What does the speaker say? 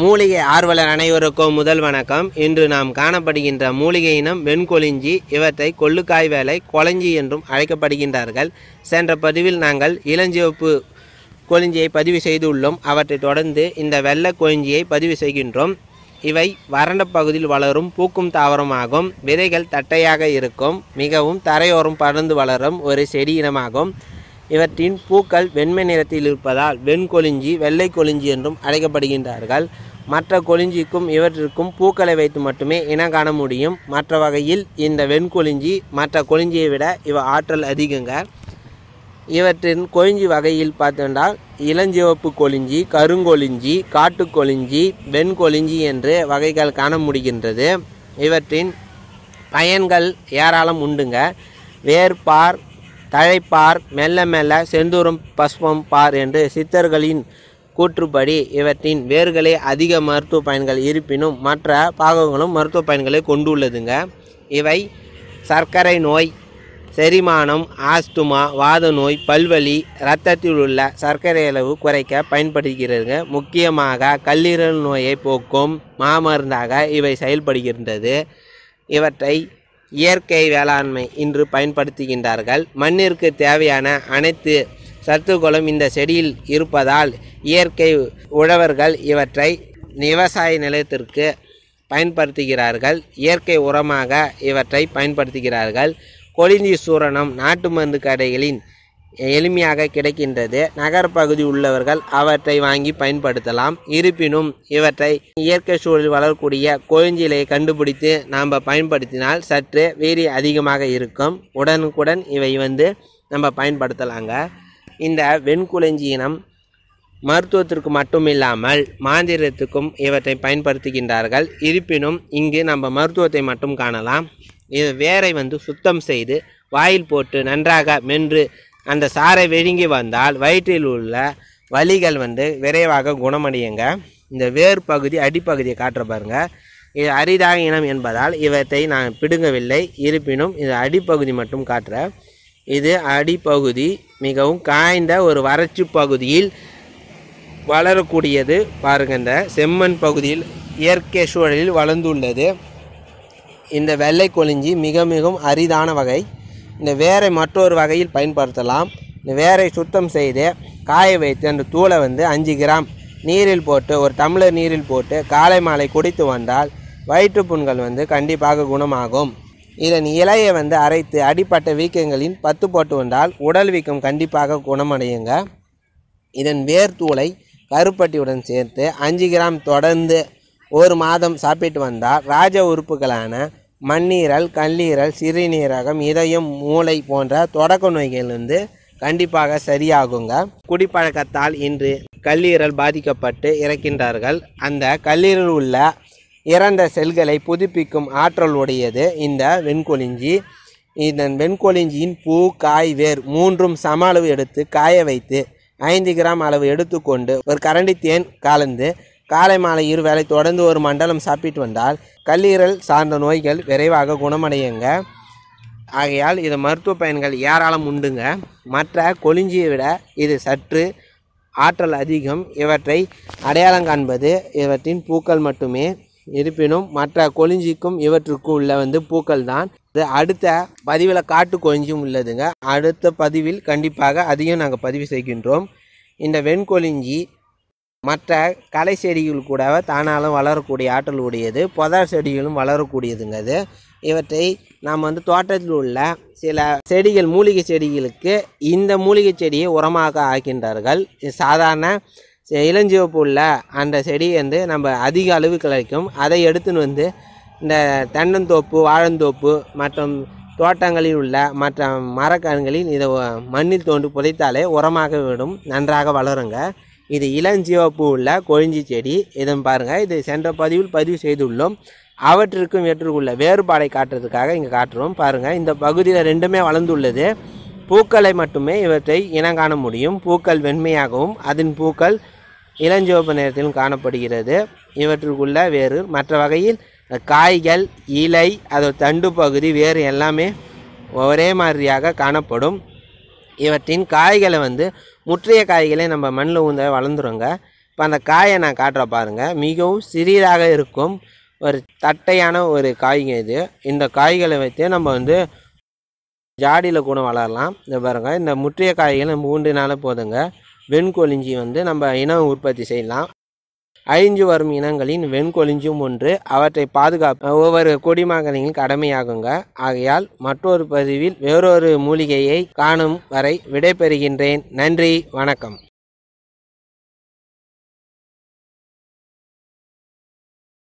மூலிகை ஆர்வலர் அனைவருக்கும் முதல் வணக்கம் இன்று நாம் காணப்படுகின்ற மூலிகை இனம் வெண்கொழிஞ்சி இவற்றை கொள்ளுக்காய் வேலை கொளஞ்சி என்றும் அழைக்கப்படுகின்றார்கள் சென்ற பதிவில் நாங்கள் இளஞ்சிவப்பு கொழிஞ்சியை பதிவு செய்துள்ளோம் அவற்றை தொடர்ந்து இந்த வெள்ளை கொழிஞ்சியை பதிவு செய்கின்றோம் இவை வறண்ட பகுதியில் வளரும் பூக்கும் தாவரமாகும் விதைகள் தட்டையாக இருக்கும் மிகவும் தரையோரம் படர்ந்து வளரும் ஒரு செடி இனமாகும் இவற்றின் பூக்கள் வெண்மை நிறத்தில் இருப்பதால் வெண்கொழிஞ்சி வெள்ளை கொழிஞ்சி என்றும் அழைக்கப்படுகின்றார்கள் மற்ற கொளிஞ்சிக்கும் இவற்றிற்கும் பூக்களை வைத்து மட்டுமே இனம் காண முடியும் மற்ற வகையில் இந்த வெண்கொழிஞ்சி மற்ற கொழிஞ்சியை விட இவ ஆற்றல் அதிகங்க இவற்றின் கொழிஞ்சி வகையில் பார்த்தோன்றால் இளஞ்சிவப்பு கொழிஞ்சி கருங்கொழிஞ்சி கொழிஞ்சி வெண்கொழிஞ்சி என்று வகைகள் காண முடிகின்றது இவற்றின் பயன்கள் ஏராளம் உண்டுங்க வேர்பார் தழைப்பார் மெல்ல மெல்ல செந்தூரம் பஸ்பம் பார் என்று சித்தர்களின் கூற்றுப்படி இவற்றின் வேர்களே அதிக மருத்துவ பயன்கள் இருப்பினும் மற்ற பாகங்களும் மருத்துவ பயன்களை கொண்டுள்ளதுங்க இவை சர்க்கரை நோய் செரிமானம் ஆஸ்துமா வாத நோய் பல்வலி இரத்தத்தில் உள்ள சர்க்கரை அளவு குறைக்க பயன்படுகிறதுங்க முக்கியமாக கல்லீரல் நோயை போக்கும் மாமருந்தாக இவை செயல்படுகின்றது இவற்றை இயற்கை வேளாண்மை இன்று பயன்படுத்துகின்றார்கள் மண்ணிற்கு தேவையான அனைத்து சத்துக்களும் இந்த செடியில் இருப்பதால் இயற்கை உழவர்கள் இவற்றை விவசாய நிலையத்திற்கு பயன்படுத்துகிறார்கள் இயற்கை உரமாக இவற்றை பயன்படுத்துகிறார்கள் கொழிஞ்சி சூரணம் நாட்டு மருந்து கடைகளின் எளிமையாக கிடைக்கின்றது நகர்ப்பகுதி உள்ளவர்கள் அவற்றை வாங்கி பயன்படுத்தலாம் இருப்பினும் இவற்றை இயற்கை சூழலில் வளரக்கூடிய கொழுஞ்சிலை கண்டுபிடித்து நாம் பயன்படுத்தினால் சற்று வேரி அதிகமாக இருக்கும் உடனுக்குடன் இவை வந்து நம்ம பயன்படுத்தலாங்க இந்த வெண்குலஞ்சி இனம் மருத்துவத்திற்கு மட்டும் இல்லாமல் மாந்திரத்துக்கும் இவற்றை பயன்படுத்துகின்றார்கள் இருப்பினும் இங்கு நம்ம மருத்துவத்தை மட்டும் காணலாம் இது வேரை வந்து சுத்தம் செய்து வாயில் போட்டு நன்றாக மென்று அந்த சாறை வெழுங்கி வந்தால் வயிற்றில் உள்ள வலிகள் வந்து விரைவாக குணமடையுங்க இந்த வேர் பகுதி அடிப்பகுதியை காட்டுற பாருங்க இது அரிதாக இனம் என்பதால் இவற்றை நான் பிடுங்கவில்லை இருப்பினும் இது அடிப்பகுதி மட்டும் காட்டுறேன் இது அடிப்பகுதி மிகவும் காய்ந்த ஒரு வறட்சி பகுதியில் வளரக்கூடியது பாருங்க இந்த செம்மண் பகுதியில் இயற்கை சூழலில் வளர்ந்துள்ளது இந்த வெள்ளை கொழிஞ்சி மிக மிகவும் அரிதான வகை இந்த வேரை மற்றொரு வகையில் பயன்படுத்தலாம் இந்த வேரை சுத்தம் செய்து காய வைத்து அந்த தூளை வந்து அஞ்சு கிராம் நீரில் போட்டு ஒரு டம்ளர் நீரில் போட்டு காலை மாலை குடித்து வந்தால் வயிற்று புண்கள் வந்து கண்டிப்பாக குணமாகும் இதன் இலையை வந்து அரைத்து அடிப்பட்ட வீக்கங்களின் பத்து போட்டு வந்தால் உடல் வீக்கம் கண்டிப்பாக குணமடையுங்க இதன் வேர் தூளை கருப்பட்டியுடன் சேர்த்து அஞ்சு கிராம் தொடர்ந்து ஒரு மாதம் சாப்பிட்டு வந்தால் ராஜ உறுப்புகளான மண்ணீரல் கல்லீரல் சிறுநீரகம் இதயம் மூளை போன்ற தொடக்க நோய்கள் வந்து கண்டிப்பாக சரியாகுங்க குடிப்பழக்கத்தால் இன்று கல்லீரல் பாதிக்கப்பட்டு இறக்கின்றார்கள் அந்த கல்லீரல் உள்ள இறந்த செல்களை புதுப்பிக்கும் ஆற்றல் உடையது இந்த வெண்கொலிஞ்சி இதன் வெண்கொலிஞ்சியின் பூ காய் வேர் மூன்றும் சம அளவு எடுத்து காய வைத்து ஐந்து கிராம் அளவு எடுத்துக்கொண்டு ஒரு கரண்டி தேன் கலந்து காலை மாலை இரு தொடர்ந்து ஒரு மண்டலம் சாப்பிட்டு வந்தால் கல்லீரல் சார்ந்த நோய்கள் விரைவாக குணமடையுங்க ஆகையால் இது மருத்துவ பயன்கள் ஏராளம் உண்டுங்க மற்ற கொலிஞ்சியை விட இது சற்று ஆற்றல் அதிகம் இவற்றை அடையாளம் காண்பது இவற்றின் பூக்கள் மட்டுமே இருப்பினும் மற்ற கொழிஞ்சிக்கும் இவற்றுக்கும் உள்ள வந்து பூக்கள் தான் அடுத்த பதிவில் காட்டு கொழிஞ்சும் உள்ளதுங்க அடுத்த பதிவில் கண்டிப்பாக அதையும் நாங்கள் பதிவு செய்கின்றோம் இந்த வெண்கொழிஞ்சி மற்ற களை செடிகள் கூட தானாலும் வளரக்கூடிய ஆற்றல் உடையது புதார் செடிகளும் வளரக்கூடியதுங்க அது இவற்றை நாம் வந்து தோட்டத்தில் உள்ள சில செடிகள் மூலிகை செடிகளுக்கு இந்த மூலிகை செடியை உரமாக ஆக்கின்றார்கள் சாதாரண இளஞ்சிவப்பு உள்ள அந்த செடி வந்து நம்ம அதிக அளவு கிடைக்கும் அதை எடுத்துன்னு வந்து இந்த தென்னந்தோப்பு வாழந்தோப்பு மற்றும் தோட்டங்களில் உள்ள மற்ற மரக்கன்களில் இதை மண்ணில் தோண்டி புதைத்தாலே உரமாக விடும் நன்றாக வளருங்க இது இளஞ்சிவப்பு உள்ள கொழிஞ்சி செடி இதன் பாருங்கள் இது சென்ற பதிவில் பதிவு செய்துள்ளோம் அவற்றிற்கும் இவற்றுக்குள்ள வேறுபாடை காட்டுறதுக்காக இங்கே காட்டுறோம் பாருங்கள் இந்த பகுதியில் ரெண்டுமே வளர்ந்துள்ளது பூக்களை மட்டுமே இவற்றை இனங்காண முடியும் பூக்கள் வெண்மையாகவும் அதன் பூக்கள் இளஞ்சிவப்பு நிறத்திலும் காணப்படுகிறது இவற்றுக்குள்ள வேறு மற்ற வகையில் காய்கள் இலை அதோ தண்டு பகுதி வேறு எல்லாமே ஒரே மாதிரியாக காணப்படும் இவற்றின் காய்களை வந்து முற்றிய காய்களை நம்ம மண்ணில் ஊந்த வளர்ந்துருங்க இப்போ அந்த காயை நான் காட்டுற பாருங்கள் மிகவும் சிறியதாக இருக்கும் ஒரு தட்டையான ஒரு காய் இது இந்த காய்களை வைத்து நம்ம வந்து ஜாடியில் கூட வளரலாம் இந்த பாருங்கள் இந்த முற்றிய காய்களை நம்ம ஊண்டினாலும் போதுங்க வெண்கொழிஞ்சி வந்து நம்ம இனம் உற்பத்தி செய்யலாம் அழிஞ்சு வரும் இனங்களின் வெண்கொழிஞ்சும் ஒன்று அவற்றை பாதுகாப்பு ஒவ்வொரு கொடிமகனின் கடமையாகுங்க ஆகையால் மற்றொரு பதிவில் வேறொரு மூலிகையை காணும் வரை விடைபெறுகின்றேன் நன்றி வணக்கம்